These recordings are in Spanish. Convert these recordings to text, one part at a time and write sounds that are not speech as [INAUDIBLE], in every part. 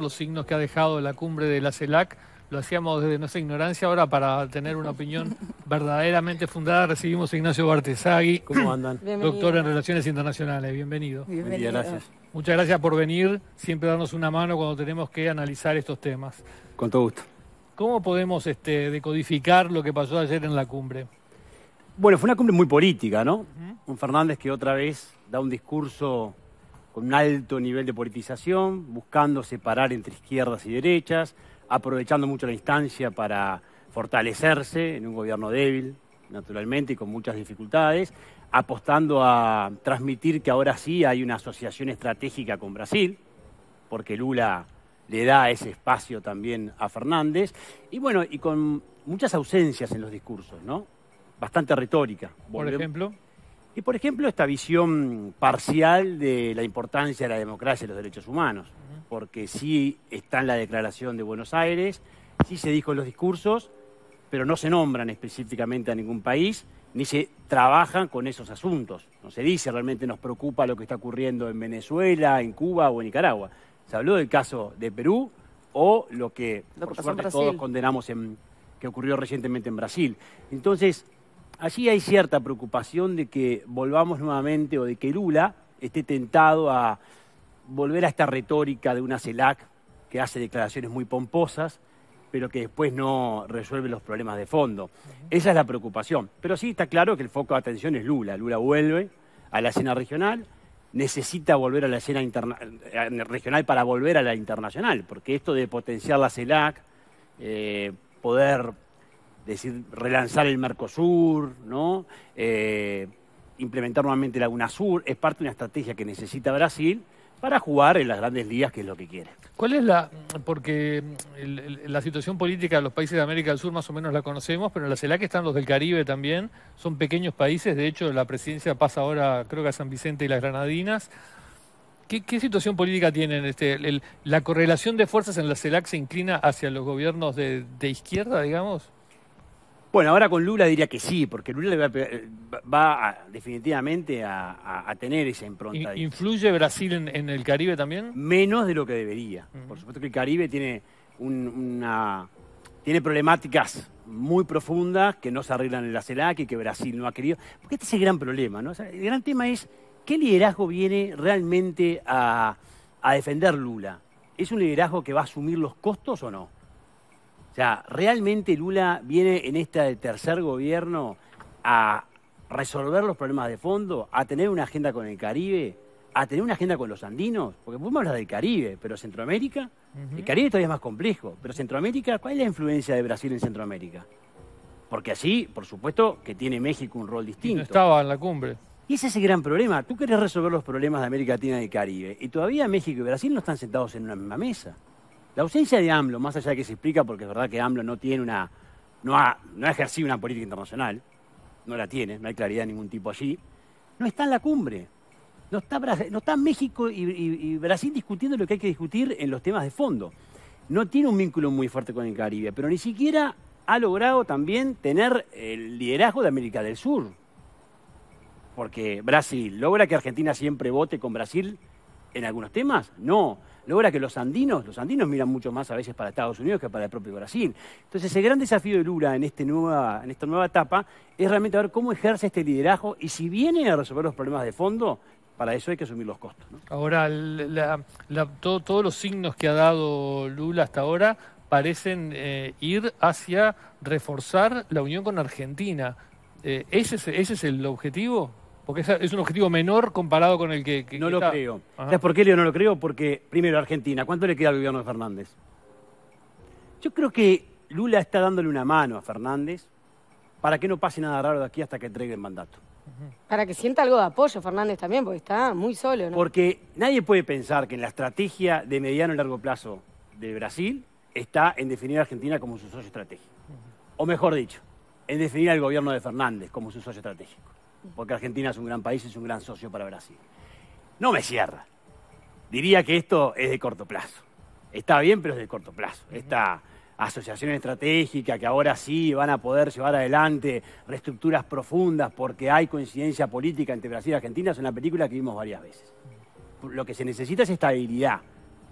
los signos que ha dejado la cumbre de la CELAC. Lo hacíamos desde nuestra ignorancia, ahora para tener una opinión verdaderamente fundada recibimos a Ignacio Bartesagui, ¿Cómo andan? doctor en Relaciones Internacionales. Bienvenido. Bienvenido. Gracias. Muchas gracias por venir, siempre darnos una mano cuando tenemos que analizar estos temas. Con todo gusto. ¿Cómo podemos este, decodificar lo que pasó ayer en la cumbre? Bueno, fue una cumbre muy política, ¿no? Un Fernández que otra vez da un discurso con un alto nivel de politización, buscando separar entre izquierdas y derechas, aprovechando mucho la instancia para fortalecerse en un gobierno débil, naturalmente, y con muchas dificultades, apostando a transmitir que ahora sí hay una asociación estratégica con Brasil, porque Lula le da ese espacio también a Fernández, y bueno, y con muchas ausencias en los discursos, ¿no? Bastante retórica. Por ejemplo y por ejemplo, esta visión parcial de la importancia de la democracia y los derechos humanos, porque sí está en la Declaración de Buenos Aires, sí se dijo en los discursos, pero no se nombran específicamente a ningún país, ni se trabajan con esos asuntos. No se dice realmente nos preocupa lo que está ocurriendo en Venezuela, en Cuba o en Nicaragua. Se habló del caso de Perú o lo que, todos condenamos en, que ocurrió recientemente en Brasil. Entonces, allí hay cierta preocupación de que volvamos nuevamente o de que Lula esté tentado a volver a esta retórica de una CELAC que hace declaraciones muy pomposas, pero que después no resuelve los problemas de fondo. Esa es la preocupación. Pero sí está claro que el foco de atención es Lula. Lula vuelve a la escena regional, necesita volver a la escena eh, regional para volver a la internacional, porque esto de potenciar la CELAC, eh, poder decir, relanzar el Mercosur, ¿no? Eh, implementar nuevamente la UNASUR, es parte de una estrategia que necesita Brasil para jugar en las grandes ligas, que es lo que quiere. ¿Cuál es la...? Porque la situación política de los países de América del Sur más o menos la conocemos, pero en la CELAC están los del Caribe también, son pequeños países, de hecho la presidencia pasa ahora creo que a San Vicente y las Granadinas. ¿Qué, situación política tienen? Este, ¿La correlación de fuerzas en la CELAC se inclina hacia los gobiernos de, de izquierda, digamos? Bueno, ahora con Lula diría que sí, porque Lula va, eh, definitivamente a, tener esa impronta. ¿Influye Brasil en, el Caribe también? Menos de lo que debería. Por supuesto que el Caribe tiene, una, tiene problemáticas muy profundas que no se arreglan en la CELAC y que Brasil no ha querido. Porque este es el gran problema, ¿no? el gran tema es qué liderazgo viene realmente a defender Lula. ¿Es un liderazgo que va a asumir los costos o no? O sea, ¿realmente Lula viene en este tercer gobierno a resolver los problemas de fondo, a tener una agenda con el Caribe, a tener una agenda con los andinos? Porque podemos hablar del Caribe, pero Centroamérica, el Caribe todavía es más complejo, pero Centroamérica, ¿cuál es la influencia de Brasil en Centroamérica? Porque así, por supuesto, que tiene México un rol distinto. no estaba en la cumbre. Y ese es el gran problema. Tú querés resolver los problemas de América Latina y el Caribe. Y todavía México y Brasil no están sentados en una misma mesa. La ausencia de AMLO, más allá de que se explica, porque es verdad que AMLO no tiene una. no ha, no ejercido una política internacional, no la tiene, no hay claridad de ningún tipo allí, no está en la cumbre. No está, no está México y, Brasil discutiendo lo que hay que discutir en los temas de fondo. No tiene un vínculo muy fuerte con el Caribe, pero ni siquiera ha logrado también tener el liderazgo de América del Sur. Porque Brasil, ¿logra que Argentina siempre vote con Brasil en algunos temas? No logra que los andinos, los andinos miran mucho más a veces para Estados Unidos que para el propio Brasil. Entonces el gran desafío de Lula en, este nueva, en esta nueva etapa es realmente ver cómo ejerce este liderazgo y si viene a resolver los problemas de fondo, para eso hay que asumir los costos. Ahora, todos los signos que ha dado Lula hasta ahora parecen eh, ir hacia reforzar la unión con Argentina. Eh, ¿ese, ¿Ese es el objetivo? Porque es un objetivo menor comparado con el que... no lo creo. por qué, Leo? No lo creo porque, primero, Argentina, ¿cuánto le queda al gobierno de Fernández? Yo creo que Lula está dándole una mano a Fernández para que no pase nada raro de aquí hasta que entregue el mandato. Para que sienta algo de apoyo Fernández también, porque está muy solo. Porque nadie puede pensar que en la estrategia de mediano y largo plazo de Brasil está en definir a Argentina como su socio estratégico. O mejor dicho, en definir al gobierno de Fernández como su socio estratégico porque Argentina es un gran país, es un gran socio para Brasil. No me cierra. Diría que esto es de corto plazo. Está bien, pero es de corto plazo. Esta asociación estratégica que ahora sí van a poder llevar adelante reestructuras profundas porque hay coincidencia política entre Brasil y Argentina es una película que vimos varias veces. Lo que se necesita es estabilidad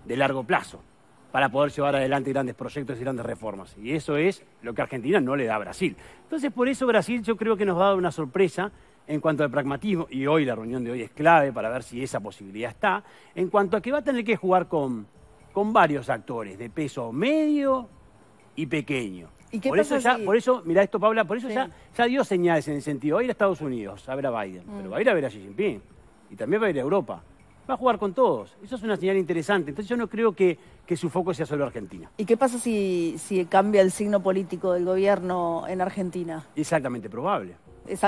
de largo plazo para poder llevar adelante grandes proyectos y grandes reformas. Y eso es lo que Argentina no le da a Brasil. Entonces, por eso Brasil yo creo que nos va a dar una sorpresa en cuanto al pragmatismo, y hoy la reunión de hoy es clave para ver si esa posibilidad está, en cuanto a que va a tener que jugar con, con varios actores, de peso medio y pequeño. ¿Y por eso ya, por eso, mira esto, Paula, por eso ya, ya, dio señales en el sentido, va a ir a Estados Unidos a ver a Biden, mm. pero va a ir a ver a Xi Jinping, y también va a ir a Europa. Va a jugar con todos. Eso es una señal interesante. Entonces yo no creo que, que su foco sea solo Argentina. ¿Y qué pasa si, si cambia el signo político del gobierno en Argentina? Exactamente probable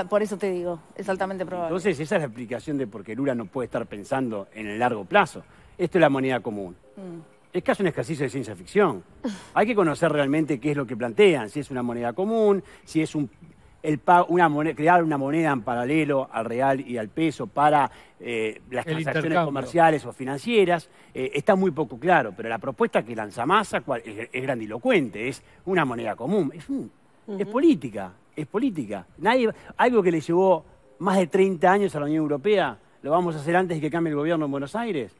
por eso te digo, es altamente probable. Entonces, esa es la explicación de por qué Lula no puede estar pensando en el largo plazo. Esto es la moneda común. Mm. Es casi un ejercicio de ciencia ficción. [LAUGHS] Hay que conocer realmente qué es lo que plantean, si es una moneda común, si es un, el, una crear una moneda en paralelo al real y al peso para eh, las transacciones comerciales o financieras. Eh, está muy poco claro, pero la propuesta que lanza Massa es, es grandilocuente, es una moneda común. Es es política, es política. Nadie, algo que le llevó más de 30 años a la Unión Europea, lo vamos a hacer antes de que cambie el gobierno en Buenos Aires.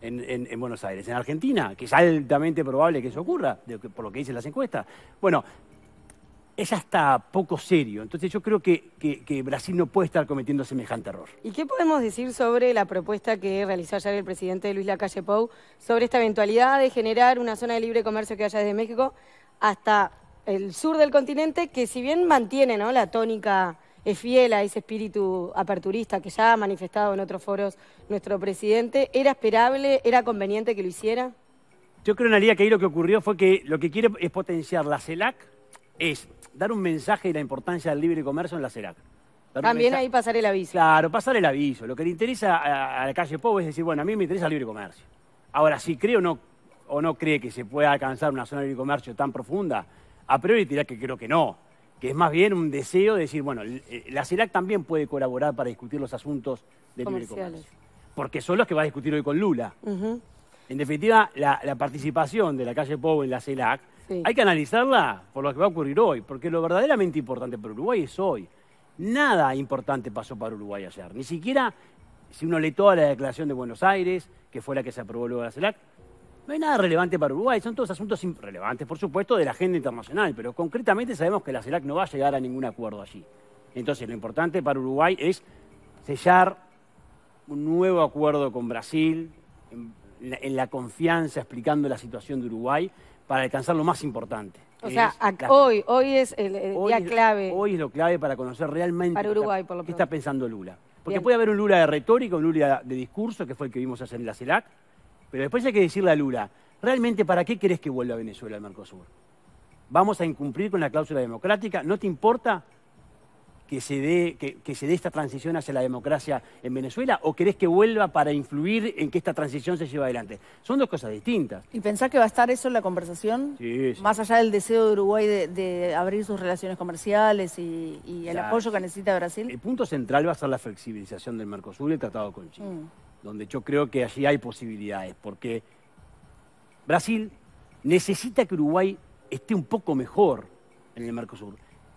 En, Buenos Aires, en Argentina, que es altamente probable que eso ocurra, por lo que dicen las encuestas. Bueno, es hasta poco serio. Entonces yo creo que, que, Brasil no puede estar cometiendo semejante error. ¿Y qué podemos decir sobre la propuesta que realizó ayer el presidente Luis Lacalle Pou sobre esta eventualidad de generar una zona de libre comercio que vaya desde México hasta el sur del continente, que si bien mantiene la tónica, es fiel a ese espíritu aperturista que ya ha manifestado en otros foros nuestro presidente, ¿era esperable, era conveniente que lo hiciera? Yo creo, en Analia, que ahí lo que ocurrió fue que lo que quiere es potenciar la CELAC, es dar un mensaje de la importancia del libre comercio en la CELAC. También ahí pasar el aviso. Claro, pasar el aviso. Lo que le interesa a, la calle Pobre es decir, bueno, a mí me interesa el libre comercio. Ahora, si cree o no cree que se pueda alcanzar una zona de libre comercio tan profunda, a priori dirá que creo que no, que es más bien un deseo de decir, bueno, eh, la CELAC también puede colaborar para discutir los asuntos de libre comercio. Porque son los que va a discutir hoy con Lula. En definitiva, la, participación de la calle Povo en la CELAC hay que analizarla por lo que va a ocurrir hoy, porque lo verdaderamente importante para Uruguay es hoy. Nada importante pasó para Uruguay ayer, ni siquiera si uno lee toda la declaración de Buenos Aires, que fue la que se aprobó luego de la CELAC, no hay nada relevante para Uruguay, son todos asuntos relevantes, por supuesto, de la agenda internacional, pero concretamente sabemos que la CELAC no va a llegar a ningún acuerdo allí. Entonces, lo importante para Uruguay es sellar un nuevo acuerdo con Brasil, en la, confianza, explicando la situación de Uruguay, para alcanzar lo más importante. O sea, hoy, hoy es el, día clave. Hoy es lo clave para conocer realmente qué está pensando Lula. Porque puede haber un Lula de retórica, un Lula de discurso, que fue el que vimos hacer en la CELAC, pero después hay que decirle a Lula, ¿realmente para qué querés que vuelva Venezuela al Mercosur? ¿Vamos a incumplir con la cláusula democrática? ¿No te importa que se dé, que, se dé esta transición hacia la democracia en Venezuela o querés que vuelva para influir en que esta transición se lleve adelante? Son dos cosas distintas. ¿Y pensás que va a estar eso en la conversación? Más allá del deseo de Uruguay de, abrir sus relaciones comerciales y, el apoyo que necesita Brasil. El punto central va a ser la flexibilización del Mercosur y el tratado con Chile. Mm donde yo creo que allí hay posibilidades, porque Brasil necesita que Uruguay esté un poco mejor en el Mercosur.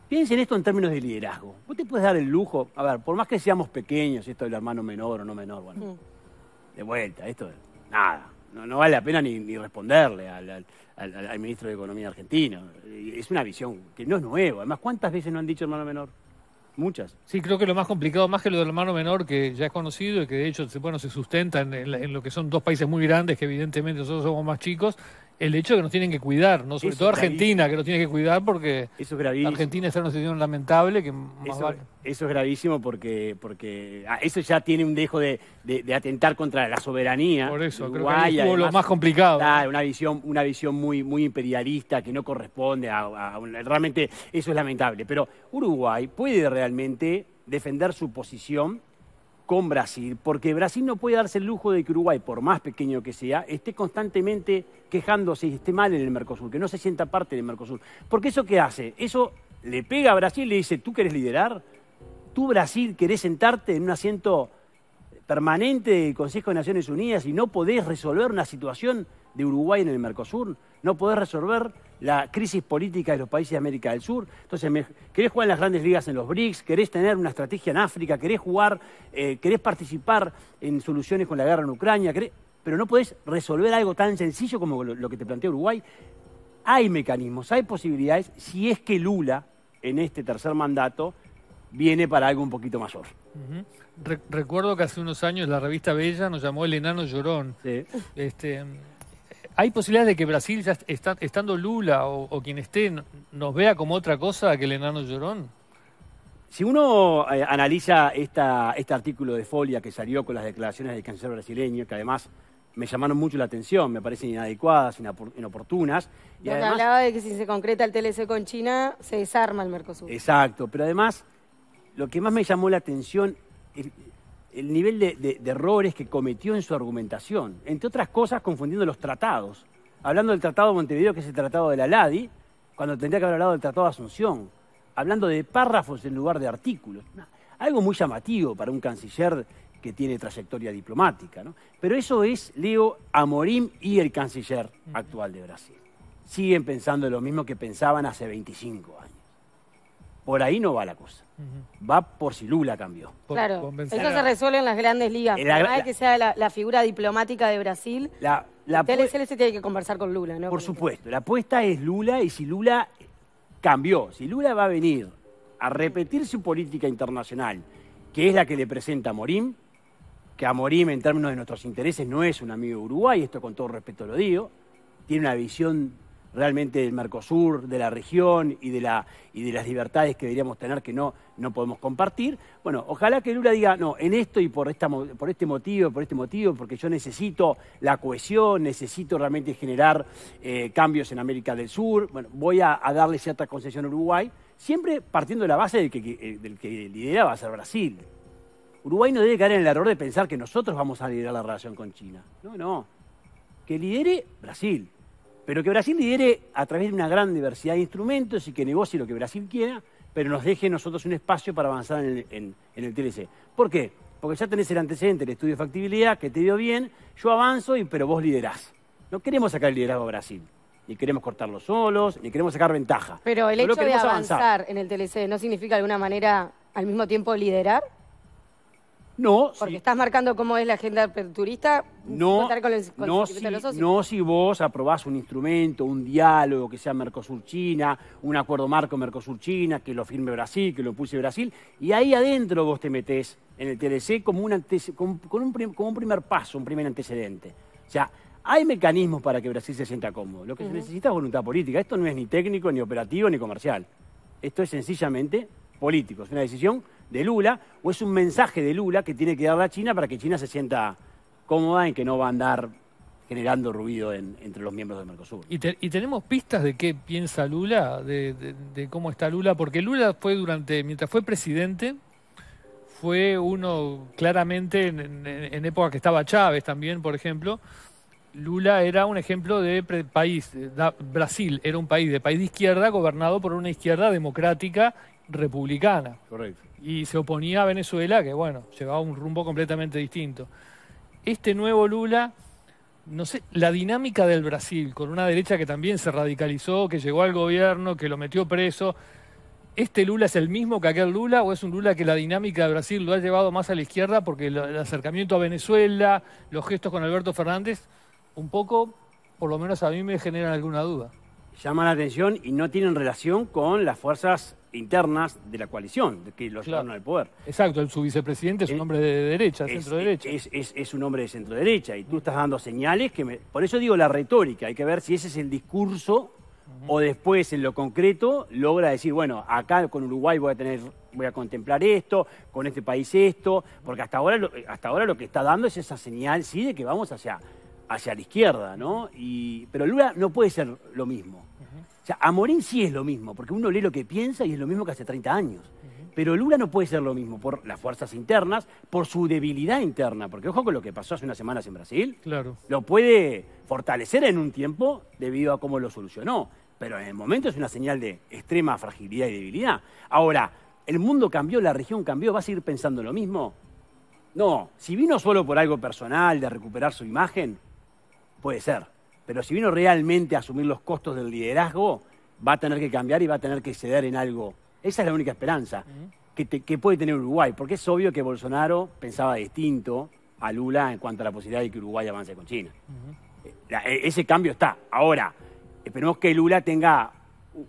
Piensen esto en términos de liderazgo. Vos te puedes dar el lujo, a ver, por más que seamos pequeños, esto del hermano menor o no menor, bueno, mm. de vuelta, esto, nada, no, vale la pena ni, responderle al, al, ministro de Economía argentino. Es una visión que no es nueva. Además, ¿cuántas veces no han dicho hermano menor? Muchas. Sí, creo que lo más complicado, más que lo del hermano menor, que ya es conocido y que de hecho bueno, se sustenta en lo que son dos países muy grandes, que evidentemente nosotros somos más chicos, el hecho de que nos tienen que cuidar, ¿no? Sobre todo Argentina, que nos tiene que cuidar porque eso es Argentina está en una situación lamentable que eso, es gravísimo porque, porque ah, eso ya tiene un dejo de, atentar contra la soberanía. Por eso, creo que es lo más complicado. una visión, una visión muy, muy imperialista que no corresponde a realmente eso es lamentable. Pero Uruguay puede realmente defender su posición con Brasil, porque Brasil no puede darse el lujo de que Uruguay, por más pequeño que sea, esté constantemente quejándose y esté mal en el Mercosur, que no se sienta parte del Mercosur. Porque eso qué hace? Eso le pega a Brasil y le dice, ¿tú querés liderar? ¿Tú Brasil querés sentarte en un asiento permanente del Consejo de Naciones Unidas y no podés resolver una situación de Uruguay en el Mercosur, no podés resolver la crisis política de los países de América del Sur. Entonces, querés jugar en las grandes ligas en los BRICS, querés tener una estrategia en África, querés jugar, eh, querés participar en soluciones con la guerra en Ucrania, pero no podés resolver algo tan sencillo como lo, lo que te plantea Uruguay. Hay mecanismos, hay posibilidades, si es que Lula, en este tercer mandato, viene para algo un poquito mayor. recuerdo que hace unos años la revista Bella nos llamó El Enano Llorón. Este, ¿Hay posibilidades de que Brasil, ya estando Lula o, quien esté, nos vea como otra cosa que el Enano Llorón? Si uno eh, analiza esta, este artículo de Folia que salió con las declaraciones del canciller brasileño, que además me llamaron mucho la atención, me parecen inadecuadas, inoportunas. Y hablaba de que si se concreta el TLC con China, se desarma el Mercosur. Exacto, pero además lo que más me llamó la atención es el nivel de, errores que cometió en su argumentación, entre otras cosas confundiendo los tratados, hablando del Tratado de Montevideo, que es el Tratado de la LADI, cuando tendría que haber hablado del Tratado de Asunción, hablando de párrafos en lugar de artículos. Algo muy llamativo para un canciller que tiene trayectoria diplomática. Pero eso es Leo Amorim y el canciller actual de Brasil. Siguen pensando lo mismo que pensaban hace 25 años. Por ahí no va la cosa. Va por si Lula cambió. Claro, eso se resuelve en las grandes ligas. La, Además que sea la, figura diplomática de Brasil, la, la tiene que conversar con Lula, ¿no? Por supuesto, la apuesta es Lula y si Lula cambió, si Lula va a venir a repetir su política internacional, que es la que le presenta a Morín, que a Morim en términos de nuestros intereses no es un amigo de Uruguay, esto con todo respeto lo digo, tiene una visión realmente del Mercosur, de la región y de, la, y de las libertades que deberíamos tener que no, no podemos compartir. Bueno, ojalá que Lula diga, no, en esto y por, esta, por este motivo, por este motivo, porque yo necesito la cohesión, necesito realmente generar eh, cambios en América del Sur, bueno, voy a, darle cierta concesión a Uruguay, siempre partiendo de la base de que, eh, del que lidera va a ser Brasil. Uruguay no debe caer en el error de pensar que nosotros vamos a liderar la relación con China. No, no. Que lidere Brasil pero que Brasil lidere a través de una gran diversidad de instrumentos y que negocie lo que Brasil quiera, pero nos deje nosotros un espacio para avanzar en el, TLC. ¿Por qué? Porque ya tenés el antecedente, el estudio de factibilidad, que te dio bien, yo avanzo, y, pero vos liderás. No queremos sacar el liderazgo a Brasil ni queremos cortarlos solos, ni queremos sacar ventaja. Pero el hecho de avanzar, avanzar, en el TLC no significa de alguna manera al mismo tiempo liderar. No. Porque estás marcando cómo es la agenda turista... No, no, si, no si vos aprobás un instrumento, un diálogo que sea Mercosur-China, un acuerdo marco Mercosur-China, que lo firme Brasil, que lo puse Brasil, y ahí adentro vos te metés en el TLC como un, primer paso, un primer antecedente. O sea, hay mecanismos para que Brasil se sienta cómodo. Lo que se necesita es voluntad política. Esto no es ni técnico, ni operativo, ni comercial. Esto es sencillamente político. Es una decisión de Lula o es un mensaje de Lula que tiene que dar la China para que China se sienta cómoda en que no va a andar generando ruido entre los miembros del Mercosur. ¿Y, tenemos pistas de qué piensa Lula, de, cómo está Lula? Porque Lula fue durante, mientras fue presidente, fue uno claramente en, época que estaba Chávez también, por ejemplo. Lula era un ejemplo de país, Brasil era un país de país de izquierda gobernado por una izquierda democrática republicana. Correcto. Y se oponía a Venezuela, que bueno, llevaba un rumbo completamente distinto. Este nuevo Lula, no sé, la dinámica del Brasil, con una derecha que también se radicalizó, que llegó al gobierno, que lo metió preso. ¿Este Lula es el mismo que aquel Lula o es un Lula que la dinámica de Brasil lo ha llevado más a la izquierda porque el acercamiento a Venezuela, los gestos con Alberto Fernández, un poco, por lo menos a mí me generan alguna duda? Llama la atención y no tienen relación con las fuerzas internas de la coalición que lo llevaron al poder. Exacto, su vicepresidente eh, es, un hombre de derecha, centro-derecha. Es, un hombre de centro-derecha y tú mm. estás dando señales que... Me, por eso digo la retórica, hay que ver si ese es el discurso o después en lo concreto logra decir, bueno, acá con Uruguay voy a tener voy a contemplar esto, con este país esto, porque hasta ahora, lo, hasta ahora lo que está dando es esa señal, sí, de que vamos hacia, hacia la izquierda, ¿no? Y, pero Lula no puede ser lo mismo. O sea, Amorín sí es lo mismo, porque uno lee lo que piensa y es lo mismo que hace 30 años. Pero Lula no puede ser lo mismo por las fuerzas internas, por su debilidad interna, porque ojo con lo que pasó hace unas semanas en Brasil. Claro. Lo puede fortalecer en un tiempo debido a cómo lo solucionó, pero en el momento es una señal de extrema fragilidad y debilidad. Ahora, el mundo cambió, la región cambió, ¿va a seguir pensando lo mismo? No, si vino solo por algo personal, de recuperar su imagen, puede ser. Pero si vino realmente a asumir los costos del liderazgo, va a tener que cambiar y va a tener que ceder en algo. Esa es la única esperanza que, puede tener Uruguay, porque es obvio que Bolsonaro pensaba distinto a Lula en cuanto a la posibilidad de que Uruguay avance con China. E, ese cambio está. Ahora, esperemos que Lula tenga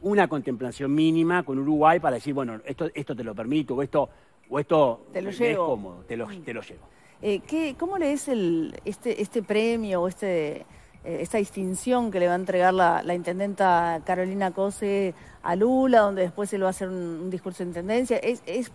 una contemplación mínima con Uruguay para decir, bueno, esto, esto te lo permito, o esto, o esto te lo llevo. es cómodo, te lo, llevo. Eh, ¿qué, ¿Cómo lees el, este, este premio o este eh, esa distinción que le va a entregar la, intendenta Carolina Cose a Lula, donde después él va a hacer un, discurso de intendencia. Es,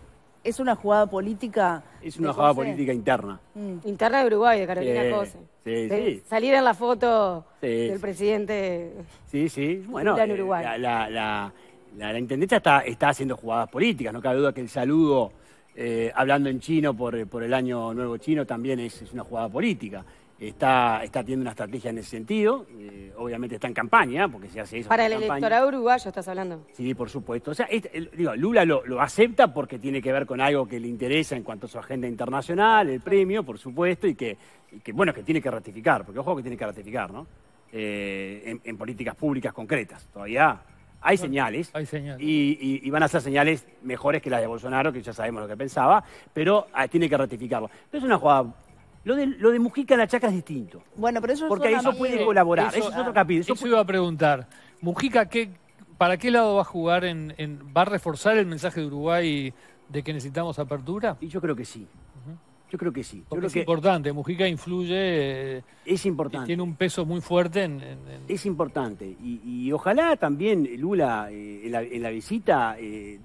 una jugada política. Es una jugada política interna. Mm. Interna de Uruguay, de Carolina Cose. Sí, sí. Salir en la foto del presidente. Sí, sí. Bueno, en eh, Uruguay. la, la, la, intendencia está, haciendo jugadas políticas, no cabe duda que el saludo. Eh, hablando en chino por, el año nuevo chino también es una jugada política está, está teniendo una estrategia en ese sentido. Eh, obviamente está en campaña, porque se hace eso. Para el electorado uruguayo estás hablando. Sí, por supuesto. O sea, este, digo, Lula lo, acepta porque tiene que ver con algo que le interesa en cuanto a su agenda internacional, el premio, por supuesto, y que, bueno, que tiene que ratificar, porque ojo que tiene que ratificar, ¿no? Eh, en, políticas públicas concretas. Todavía hay señales. Hay señales. Y, van a ser señales mejores que las de Bolsonaro, que ya sabemos lo que pensaba, pero ah, tiene que ratificarlo. Pero es una jugada lo de, Mujica en la Chaca es distinto. Bueno, pero eso Porque eso puede colaborar. Eso, es otro capítulo. Eso, iba a preguntar. Mujica, ¿qué, ¿para qué lado va a jugar? En, ¿Va a reforzar el mensaje de Uruguay de que necesitamos apertura? Y yo creo que sí. Yo creo que sí. Yo es importante, Mujica influye. Eh, es importante. Tiene un peso muy fuerte en. Es importante. Y, ojalá también Lula eh, en, la, visita eh,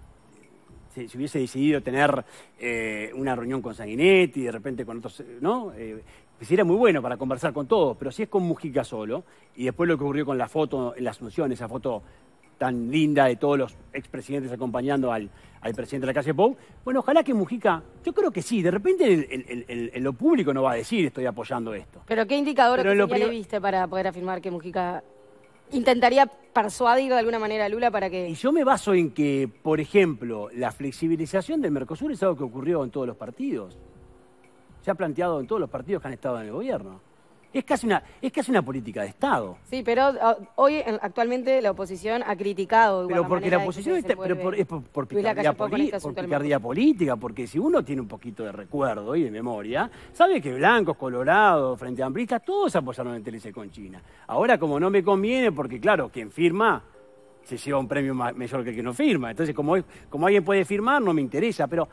si hubiese decidido tener eh, una reunión con Sanguinetti, y de repente con otros, eh, ¿no? Eh, sería pues muy bueno para conversar con todos, pero si es con Mujica solo, y después lo que ocurrió con la foto en la Asunción, esa foto tan linda de todos los expresidentes acompañando al, presidente de la calle Pou. Bueno, ojalá que Mujica, yo creo que sí, de repente en, lo público no va a decir estoy apoyando esto. Pero ¿qué indicador le viste para poder afirmar que Mujica intentaría persuadir de alguna manera a Lula para que... Y yo me baso en que, por ejemplo, la flexibilización del Mercosur es algo que ocurrió en todos los partidos. Se ha planteado en todos los partidos que han estado en el gobierno. Es casi una, es casi una política de Estado. Sí, pero hoy actualmente la oposición ha criticado. pero porque la oposición está, pero es por, picardía, política, porque si uno tiene un poquito de recuerdo y de memoria, sabe que blancos, colorados, frente a amplistas, todos apoyaron el TLC con China. Ahora como no me conviene, porque claro, quien firma se lleva un premio mayor que el que no firma. Entonces como, como alguien puede firmar, no me interesa, pero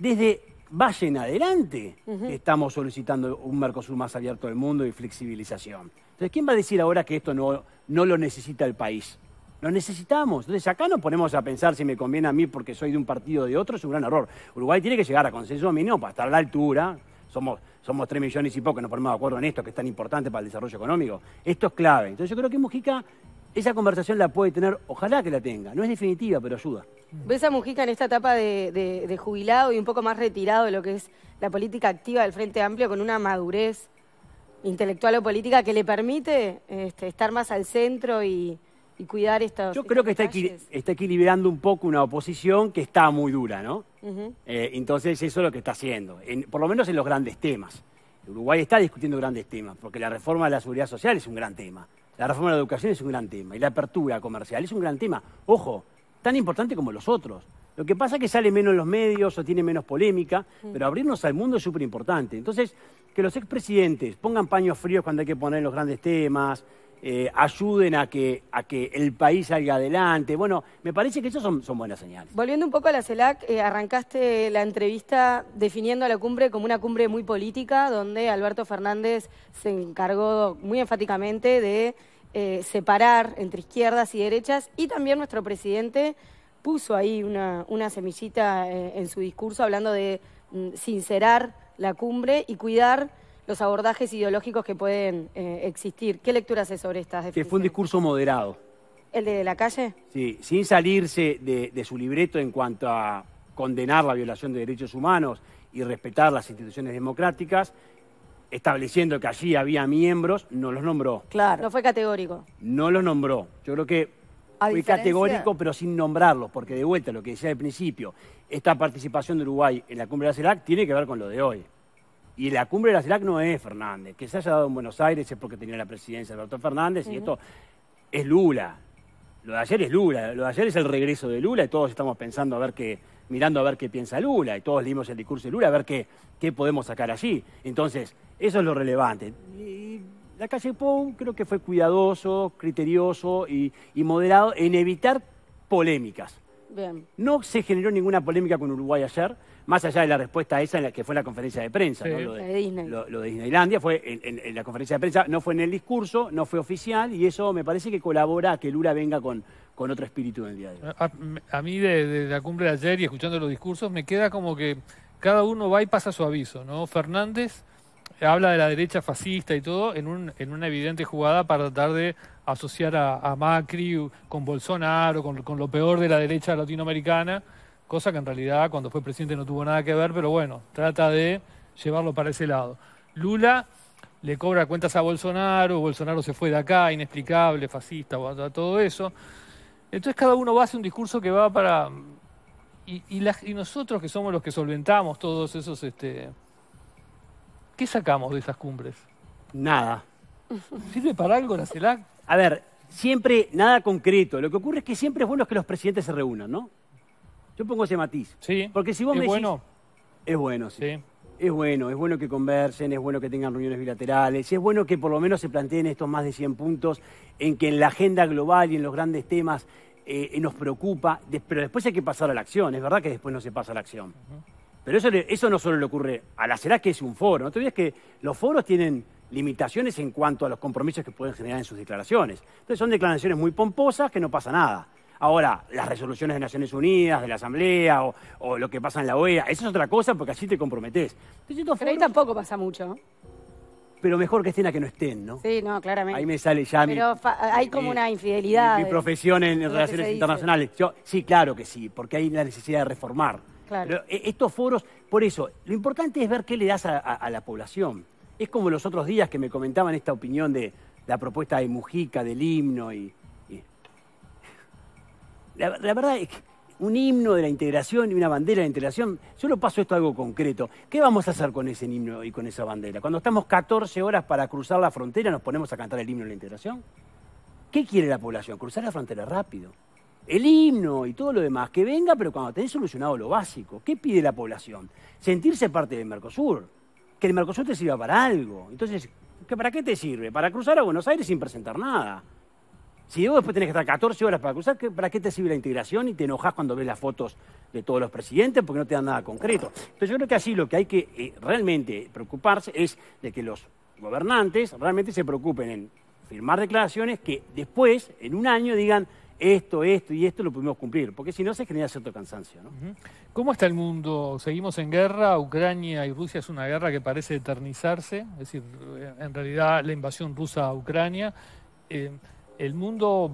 desde vayan adelante, estamos solicitando un Mercosur más abierto del mundo y flexibilización. Entonces, ¿quién va a decir ahora que esto no, no lo necesita el país? Lo necesitamos. Entonces, acá no ponemos a pensar si me conviene a mí porque soy de un partido o de otro, es un gran error. Uruguay tiene que llegar a consenso no, para estar a la altura. Somos, somos 3 millones y poco no nos ponemos de acuerdo en esto, que es tan importante para el desarrollo económico. Esto es clave. Entonces, yo creo que Mujica esa conversación la puede tener, ojalá que la tenga. No es definitiva, pero ayuda. ¿Ves a Mujica en esta etapa de, jubilado y un poco más retirado de lo que es la política activa del Frente Amplio con una madurez intelectual o política que le permite este, estar más al centro y, cuidar estos Yo creo que está, está, equilibrando un poco una oposición que está muy dura, ¿no? Eh, entonces eso es lo que está haciendo, por lo menos en los grandes temas. Uruguay está discutiendo grandes temas, porque la reforma de la seguridad social es un gran tema. La reforma de la educación es un gran tema y la apertura comercial es un gran tema. Ojo, tan importante como los otros. Lo que pasa es que sale menos en los medios o tiene menos polémica, mm. pero abrirnos al mundo es súper importante. Entonces, que los expresidentes pongan paños fríos cuando hay que poner los grandes temas, eh, ayuden a que, a que el país salga adelante. Bueno, me parece que esas son, son buenas señales. Volviendo un poco a la CELAC, eh, arrancaste la entrevista definiendo a la cumbre como una cumbre muy política, donde Alberto Fernández se encargó muy enfáticamente de eh, separar entre izquierdas y derechas y también nuestro presidente puso ahí una, semillita en su discurso hablando de mm, sincerar la cumbre y cuidar los abordajes ideológicos que pueden eh, existir. ¿Qué lectura hace sobre estas Que fue un discurso moderado. ¿El de la calle? Sí, sin salirse de, su libreto en cuanto a condenar la violación de derechos humanos y respetar las instituciones democráticas, estableciendo que allí había miembros, no los nombró. Claro. No fue categórico. No los nombró. Yo creo que fue categórico, pero sin nombrarlos, porque de vuelta lo que decía al principio, esta participación de Uruguay en la cumbre de la CELAC tiene que ver con lo de hoy. Y la cumbre de la CELAC no es Fernández. Que se haya dado en Buenos Aires es porque tenía la presidencia de Alberto Fernández y esto es Lula. Lo de ayer es Lula. Lo de ayer es el regreso de Lula y todos estamos pensando a ver qué, mirando a ver qué piensa Lula y todos leímos el discurso de Lula a ver qué, podemos sacar allí. Entonces, eso es lo relevante. Y la calle Pou creo que fue cuidadoso, criterioso y, moderado en evitar polémicas. No se generó ninguna polémica con Uruguay ayer más allá de la respuesta esa en la que fue la conferencia de prensa, lo, de, Disneylandia fue en, la conferencia de prensa, no fue en el discurso, no fue oficial y eso me parece que colabora a que Lula venga con, con otro espíritu en el día de hoy. A, mí de, la cumbre de ayer y escuchando los discursos me queda como que cada uno va y pasa su aviso, ¿no? Fernández habla de la derecha fascista y todo en, una evidente jugada para tratar de asociar a, Macri con Bolsonaro, con lo peor de la derecha latinoamericana cosa que en realidad cuando fue presidente no tuvo nada que ver, pero bueno, trata de llevarlo para ese lado. Lula le cobra cuentas a Bolsonaro, Bolsonaro se fue de acá, inexplicable, fascista, todo eso. Entonces cada uno va a hacer un discurso que va para... Y, nosotros que somos los que solventamos todos esos... Este... ¿Qué sacamos de esas cumbres? Nada. ¿Sirve para algo la CELAC? A ver, siempre nada concreto. Lo que ocurre es que siempre es bueno que los presidentes se reúnan, ¿no? Yo pongo ese matiz. Sí. Porque si vos es bueno. es bueno, sí. Es bueno, es bueno que conversen, es bueno que tengan reuniones bilaterales, es bueno que por lo menos se planteen estos más de 100 puntos en que en la agenda global y en los grandes temas eh, eh, nos preocupa, pero después hay que pasar a la acción, es verdad que después no se pasa a la acción. Pero eso, no solo le ocurre a la será que es un foro, no te es que los foros tienen limitaciones en cuanto a los compromisos que pueden generar en sus declaraciones. Entonces son declaraciones muy pomposas que no pasa nada. Ahora, las resoluciones de Naciones Unidas, de la Asamblea o, lo que pasa en la OEA, eso es otra cosa porque así te comprometes. Pero ahí tampoco pasa mucho. Pero mejor que estén a que no estén, ¿no? Sí, no, claramente. Ahí me sale ya Pero hay como una infidelidad. Mi, profesión en, relaciones internacionales. Yo, sí, claro que sí, porque hay la necesidad de reformar. Claro. Eh, estos foros, por eso, lo importante es ver qué le das a, la población. Es como los otros días que me comentaban esta opinión de la propuesta de Mujica, del himno y... La, verdad es que un himno de la integración y una bandera de la integración, yo lo paso esto a algo concreto. ¿Qué vamos a hacer con ese himno y con esa bandera? Cuando estamos 14 horas para cruzar la frontera, ¿nos ponemos a cantar el himno de la integración? ¿Qué quiere la población? Cruzar la frontera rápido. El himno y todo lo demás, que venga, pero cuando tenés solucionado lo básico. ¿Qué pide la población? Sentirse parte del Mercosur. Que el Mercosur te sirva para algo. Entonces, ¿para qué te sirve? Para cruzar a Buenos Aires sin presentar nada. Si vos después tenés que estar 14 horas para cruzar, ¿para qué te sirve la integración? Y te enojas cuando ves las fotos de todos los presidentes porque no te dan nada concreto. Entonces yo creo que así lo que hay que eh, realmente preocuparse es de que los gobernantes realmente se preocupen en firmar declaraciones que después, en un año, digan esto, esto y esto lo pudimos cumplir, porque si no se genera cierto cansancio. ¿no? ¿Cómo está el mundo? ¿Seguimos en guerra? Ucrania y Rusia es una guerra que parece eternizarse, es decir, en realidad la invasión rusa a Ucrania. Eh, el mundo,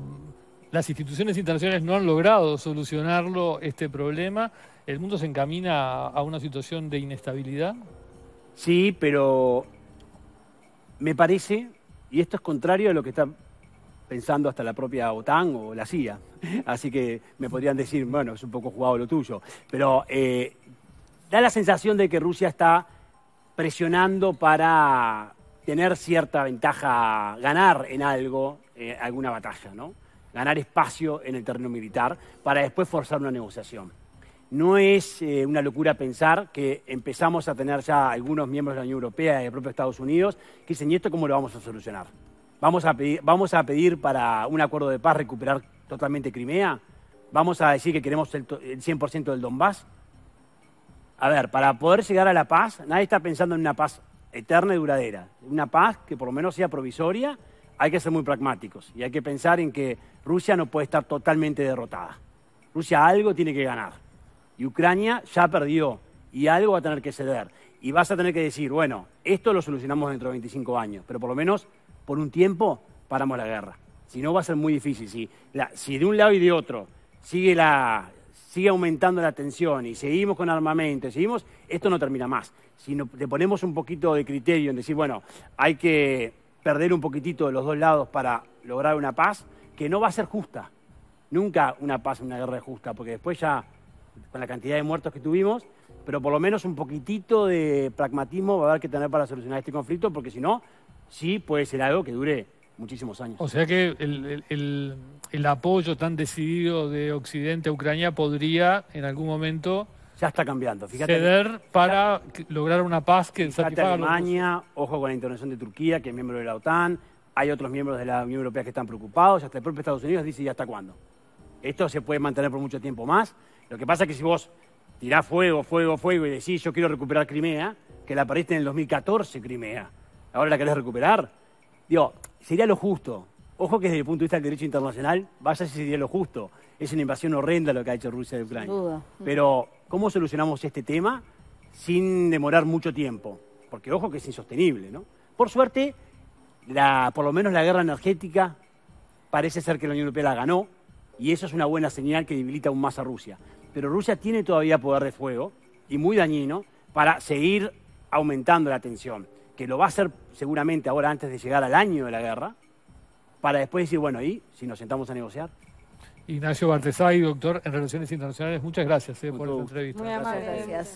las instituciones internacionales no han logrado solucionarlo este problema. ¿El mundo se encamina a una situación de inestabilidad? Sí, pero me parece, y esto es contrario a lo que está pensando hasta la propia OTAN o la CIA. [LAUGHS] Así que me podrían decir, bueno, es un poco jugado lo tuyo. Pero eh, da la sensación de que Rusia está presionando para tener cierta ventaja, ganar en algo, eh, alguna batalla, ¿no? Ganar espacio en el terreno militar para después forzar una negociación. No es eh, una locura pensar que empezamos a tener ya algunos miembros de la Unión Europea y del propio Estados Unidos que dicen, ¿y esto cómo lo vamos a solucionar? ¿Vamos a, pedir, ¿Vamos a pedir para un acuerdo de paz recuperar totalmente Crimea? ¿Vamos a decir que queremos el, el 100% del Donbass? A ver, para poder llegar a la paz, nadie está pensando en una paz eterna y duradera. Una paz que por lo menos sea provisoria, hay que ser muy pragmáticos y hay que pensar en que Rusia no puede estar totalmente derrotada. Rusia algo tiene que ganar. Y Ucrania ya perdió y algo va a tener que ceder. Y vas a tener que decir, bueno, esto lo solucionamos dentro de 25 años, pero por lo menos por un tiempo paramos la guerra. Si no, va a ser muy difícil. Si, de un lado y de otro sigue la, sigue aumentando la tensión y seguimos con armamento, seguimos, esto no termina más. Si no, le ponemos un poquito de criterio en decir, bueno, hay que perder un poquitito de los dos lados para lograr una paz, que no va a ser justa. Nunca una paz, una guerra justa, porque después ya, con la cantidad de muertos que tuvimos, pero por lo menos un poquitito de pragmatismo va a haber que tener para solucionar este conflicto, porque si no, sí puede ser algo que dure muchísimos años. O sea que el, apoyo tan decidido de Occidente a Ucrania podría en algún momento ya está cambiando. Fíjate ceder para lograr una paz que satisfaga Alemania, ojo con la intervención de Turquía, que es miembro de la OTAN, hay otros miembros de la Unión Europea que están preocupados, hasta el propio Estados Unidos dice, ¿y hasta cuándo? Esto se puede mantener por mucho tiempo más. Lo que pasa es que si vos tirás fuego, fuego, fuego y decís, yo quiero recuperar Crimea, que la perdiste en el 2014, Crimea, ahora la querés recuperar, Digo, sería lo justo. Ojo que desde el punto de vista del derecho internacional, vaya si sería lo justo. Es una invasión horrenda lo que ha hecho Rusia de Ucrania. Pero, ¿cómo solucionamos este tema sin demorar mucho tiempo? Porque ojo que es insostenible, ¿no? Por suerte, la, por lo menos la guerra energética parece ser que la Unión Europea la ganó y eso es una buena señal que debilita aún más a Rusia. Pero Rusia tiene todavía poder de fuego y muy dañino para seguir aumentando la tensión que lo va a hacer seguramente ahora antes de llegar al año de la guerra, para después decir, bueno, ¿y si nos sentamos a negociar? Ignacio Bartesay, doctor en Relaciones Internacionales, muchas gracias eh, por la entrevista.